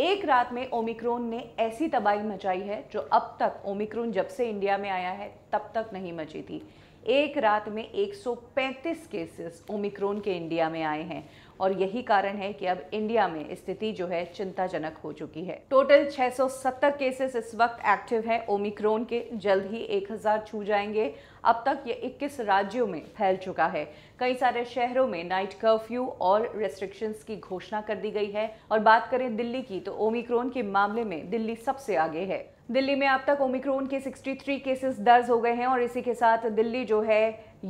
एक रात में ओमिक्रोन ने ऐसी तबाही मचाई है जो अब तक ओमिक्रोन जब से इंडिया में आया है तब तक नहीं मची थी एक रात में 135 केसेस ओमिक्रोन के इंडिया में आए हैं और यही कारण है कि अब इंडिया में स्थिति जो है चिंताजनक हो चुकी है टोटल 670 केसेस इस वक्त एक्टिव हैं ओमिक्रोन के जल्द ही 1000 छू जाएंगे अब तक ये 21 राज्यों में फैल चुका है कई सारे शहरों में नाइट कर्फ्यू और रेस्ट्रिक्शंस की घोषणा कर दी गई है और बात करें दिल्ली की तो ओमिक्रोन के मामले में दिल्ली सबसे आगे है दिल्ली में अब तक ओमिक्रोन के 63 केसेस दर्ज हो गए हैं और इसी के साथ दिल्ली जो है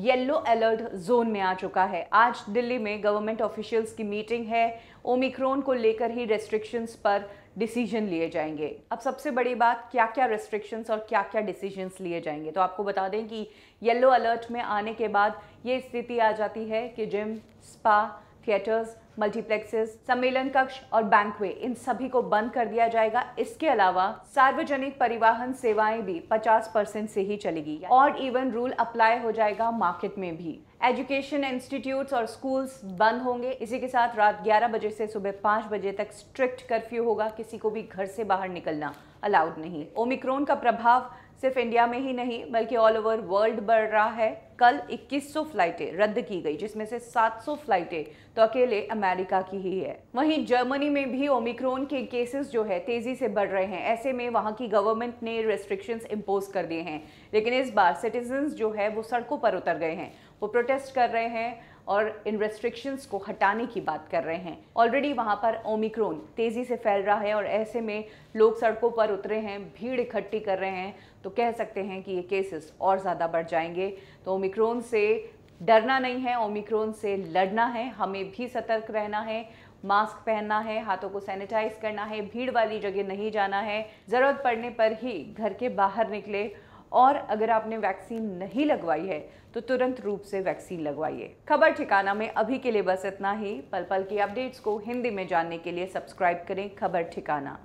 येलो अलर्ट जोन में आ चुका है आज दिल्ली में गवर्नमेंट ऑफिशियल्स की मीटिंग है ओमिक्रोन को लेकर ही रेस्ट्रिक्शंस पर डिसीजन लिए जाएंगे अब सबसे बड़ी बात क्या क्या रेस्ट्रिक्शंस और क्या क्या डिसीजंस लिए जाएंगे तो आपको बता दें कि येलो अलर्ट में आने के बाद ये स्थिति आ जाती है कि जिम स्पा थिएटर्स मल्टीप्लेक्सेस सम्मेलन कक्ष और बैंकवे इन सभी को बंद कर दिया जाएगा इसके अलावा सार्वजनिक परिवहन सेवाएं भी 50 परसेंट से ही चलेगी और इवन रूल अप्लाई हो जाएगा मार्केट में भी एजुकेशन इंस्टीट्यूट्स और स्कूल्स बंद होंगे इसी के साथ रात 11 बजे से सुबह 5 बजे तक स्ट्रिक्ट कर्फ्यू होगा किसी को भी घर से बाहर निकलना अलाउड नहीं ओमिक्रोन का प्रभाव सिर्फ इंडिया में ही नहीं बल्कि ऑल ओवर वर्ल्ड बढ़ रहा है कल 2100 फ्लाइटें रद्द की गई जिसमें से 700 फ्लाइटें तो अकेले अमेरिका की ही है वहीं जर्मनी में भी ओमिक्रोन के केसेस जो है तेजी से बढ़ रहे हैं ऐसे में वहां की गवर्नमेंट ने रेस्ट्रिक्शंस इम्पोज कर दिए हैं लेकिन इस बार सिटीजन जो है वो सड़कों पर उतर गए हैं वो प्रोटेस्ट कर रहे हैं और इन रेस्ट्रिक्शंस को हटाने की बात कर रहे हैं ऑलरेडी वहाँ पर ओमिक्रोन तेज़ी से फैल रहा है और ऐसे में लोग सड़कों पर उतरे हैं भीड़ इकट्ठी कर रहे हैं तो कह सकते हैं कि ये केसेस और ज़्यादा बढ़ जाएंगे तो ओमिक्रोन से डरना नहीं है ओमिक्रोन से लड़ना है हमें भी सतर्क रहना है मास्क पहनना है हाथों को सैनिटाइज करना है भीड़ वाली जगह नहीं जाना है ज़रूरत पड़ने पर ही घर के बाहर निकले और अगर आपने वैक्सीन नहीं लगवाई है तो तुरंत रूप से वैक्सीन लगवाइए खबर ठिकाना में अभी के लिए बस इतना ही पल पल की अपडेट्स को हिंदी में जानने के लिए सब्सक्राइब करें खबर ठिकाना